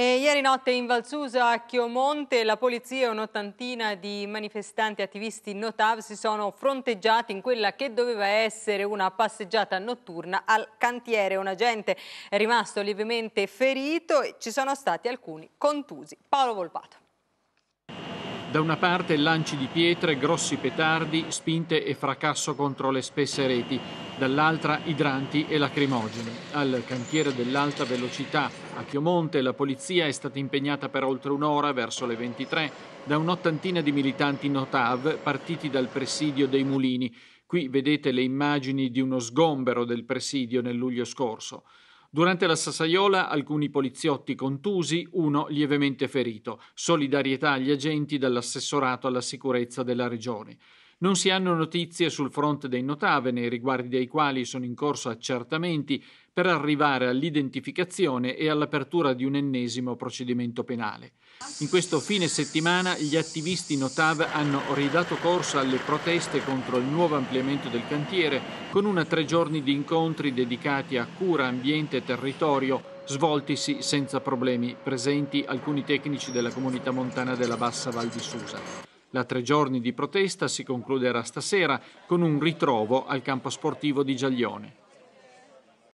E ieri notte in Valsusa a Chiomonte la polizia e un'ottantina di manifestanti attivisti notav si sono fronteggiati in quella che doveva essere una passeggiata notturna al cantiere. Un agente è rimasto lievemente ferito e ci sono stati alcuni contusi. Paolo Volpato. Da una parte lanci di pietre, grossi petardi, spinte e fracasso contro le spesse reti, dall'altra idranti e lacrimogeni. Al cantiere dell'alta velocità a Chiomonte la polizia è stata impegnata per oltre un'ora verso le 23 da un'ottantina di militanti Notav partiti dal presidio dei mulini. Qui vedete le immagini di uno sgombero del presidio nel luglio scorso. Durante la Sassaiola alcuni poliziotti contusi, uno lievemente ferito. Solidarietà agli agenti dell'assessorato alla sicurezza della regione. Non si hanno notizie sul fronte dei notave, nei riguardi dei quali sono in corso accertamenti per arrivare all'identificazione e all'apertura di un ennesimo procedimento penale. In questo fine settimana gli attivisti notave hanno ridato corso alle proteste contro il nuovo ampliamento del cantiere con una tre giorni di incontri dedicati a cura, ambiente e territorio svoltisi senza problemi, presenti alcuni tecnici della comunità montana della Bassa Val di Susa. La tre giorni di protesta si concluderà stasera con un ritrovo al campo sportivo di Giaglione.